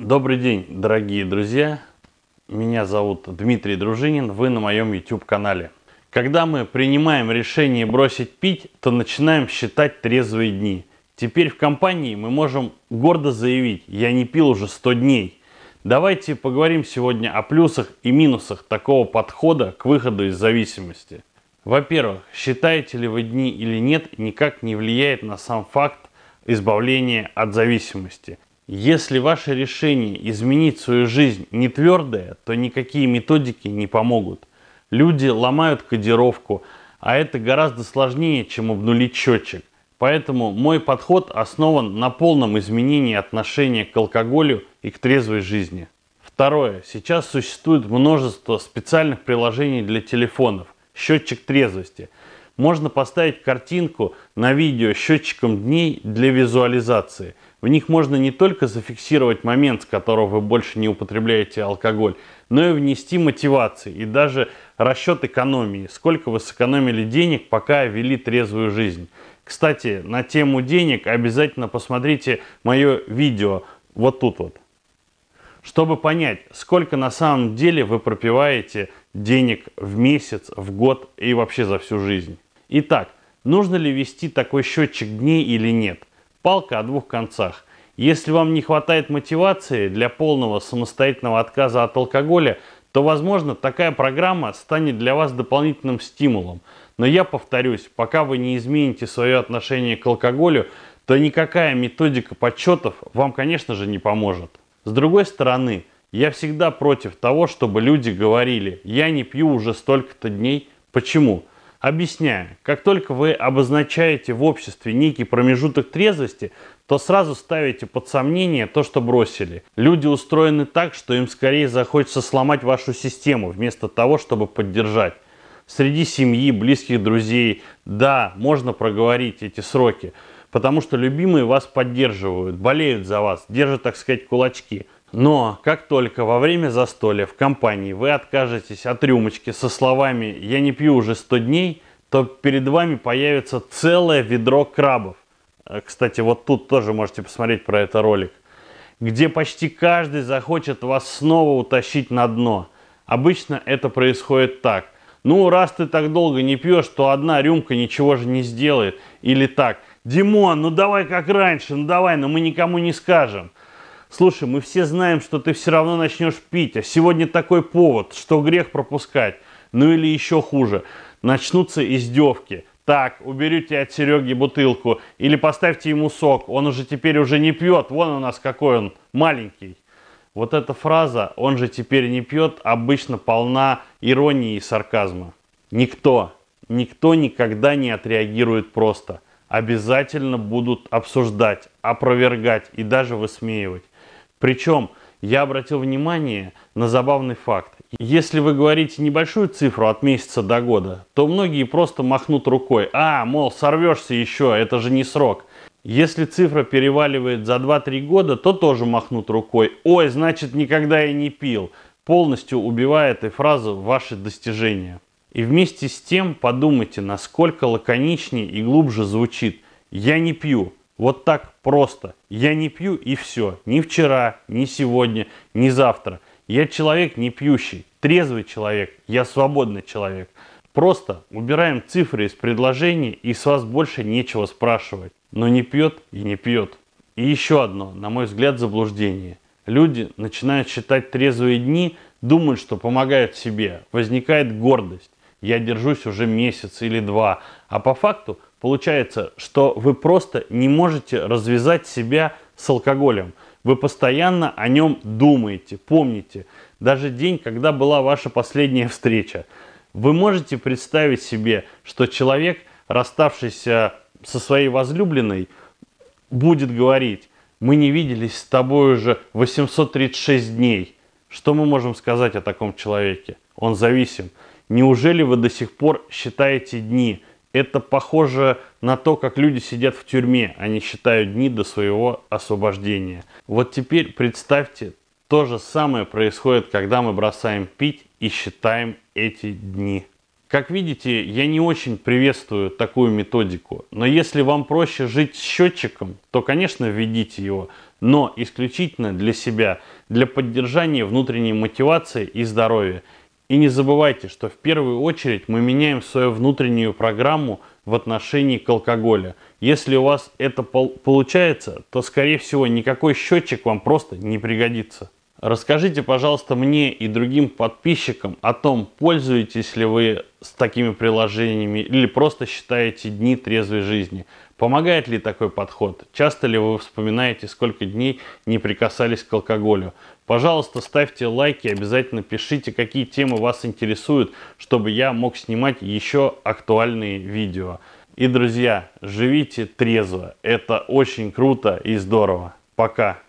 Добрый день, дорогие друзья! Меня зовут Дмитрий Дружинин, вы на моем YouTube-канале. Когда мы принимаем решение бросить пить, то начинаем считать трезвые дни. Теперь в компании мы можем гордо заявить «я не пил уже 100 дней». Давайте поговорим сегодня о плюсах и минусах такого подхода к выходу из зависимости. Во-первых, считаете ли вы дни или нет, никак не влияет на сам факт избавления от зависимости – если ваше решение изменить свою жизнь не твердое, то никакие методики не помогут. Люди ломают кодировку, а это гораздо сложнее, чем обнулить счетчик. Поэтому мой подход основан на полном изменении отношения к алкоголю и к трезвой жизни. Второе. Сейчас существует множество специальных приложений для телефонов. Счетчик трезвости – можно поставить картинку на видео счетчиком дней для визуализации. В них можно не только зафиксировать момент, с которого вы больше не употребляете алкоголь, но и внести мотивации и даже расчет экономии, сколько вы сэкономили денег, пока вели трезвую жизнь. Кстати, на тему денег обязательно посмотрите мое видео вот тут вот, чтобы понять, сколько на самом деле вы пропиваете денег в месяц, в год и вообще за всю жизнь. Итак, нужно ли вести такой счетчик дней или нет? Палка о двух концах. Если вам не хватает мотивации для полного самостоятельного отказа от алкоголя, то, возможно, такая программа станет для вас дополнительным стимулом. Но я повторюсь, пока вы не измените свое отношение к алкоголю, то никакая методика подсчетов вам, конечно же, не поможет. С другой стороны, я всегда против того, чтобы люди говорили «я не пью уже столько-то дней». Почему? Объясняю, как только вы обозначаете в обществе некий промежуток трезвости, то сразу ставите под сомнение то, что бросили. Люди устроены так, что им скорее захочется сломать вашу систему, вместо того, чтобы поддержать. Среди семьи, близких друзей, да, можно проговорить эти сроки, потому что любимые вас поддерживают, болеют за вас, держат, так сказать, кулачки – но как только во время застолья в компании вы откажетесь от рюмочки со словами «я не пью уже 100 дней», то перед вами появится целое ведро крабов. Э, кстати, вот тут тоже можете посмотреть про это ролик. Где почти каждый захочет вас снова утащить на дно. Обычно это происходит так. Ну, раз ты так долго не пьешь, то одна рюмка ничего же не сделает. Или так. Димон, ну давай как раньше, ну давай, но мы никому не скажем. Слушай, мы все знаем, что ты все равно начнешь пить, а сегодня такой повод, что грех пропускать. Ну или еще хуже, начнутся издевки. Так, уберите от Сереги бутылку или поставьте ему сок, он уже теперь уже не пьет, вон у нас какой он, маленький. Вот эта фраза «он же теперь не пьет» обычно полна иронии и сарказма. Никто, никто никогда не отреагирует просто. Обязательно будут обсуждать, опровергать и даже высмеивать. Причем я обратил внимание на забавный факт. Если вы говорите небольшую цифру от месяца до года, то многие просто махнут рукой. А, мол, сорвешься еще, это же не срок. Если цифра переваливает за 2-3 года, то тоже махнут рукой. Ой, значит, никогда я не пил. Полностью убивая этой фразу ваши достижения. И вместе с тем подумайте, насколько лаконичнее и глубже звучит «я не пью», вот так просто. Я не пью и все. Ни вчера, ни сегодня, ни завтра. Я человек не пьющий, трезвый человек, я свободный человек. Просто убираем цифры из предложений и с вас больше нечего спрашивать. Но не пьет и не пьет. И еще одно, на мой взгляд, заблуждение. Люди начинают считать трезвые дни, думают, что помогают себе. Возникает гордость. Я держусь уже месяц или два. А по факту – Получается, что вы просто не можете развязать себя с алкоголем. Вы постоянно о нем думаете, помните. Даже день, когда была ваша последняя встреча. Вы можете представить себе, что человек, расставшийся со своей возлюбленной, будет говорить, мы не виделись с тобой уже 836 дней. Что мы можем сказать о таком человеке? Он зависим. Неужели вы до сих пор считаете дни? Это похоже на то, как люди сидят в тюрьме, они считают дни до своего освобождения. Вот теперь представьте, то же самое происходит, когда мы бросаем пить и считаем эти дни. Как видите, я не очень приветствую такую методику, но если вам проще жить с счетчиком, то, конечно, введите его, но исключительно для себя, для поддержания внутренней мотивации и здоровья – и не забывайте, что в первую очередь мы меняем свою внутреннюю программу в отношении к алкоголю. Если у вас это получается, то, скорее всего, никакой счетчик вам просто не пригодится. Расскажите, пожалуйста, мне и другим подписчикам о том, пользуетесь ли вы с такими приложениями или просто считаете дни трезвой жизни. Помогает ли такой подход? Часто ли вы вспоминаете, сколько дней не прикасались к алкоголю? Пожалуйста, ставьте лайки, обязательно пишите, какие темы вас интересуют, чтобы я мог снимать еще актуальные видео. И, друзья, живите трезво. Это очень круто и здорово. Пока!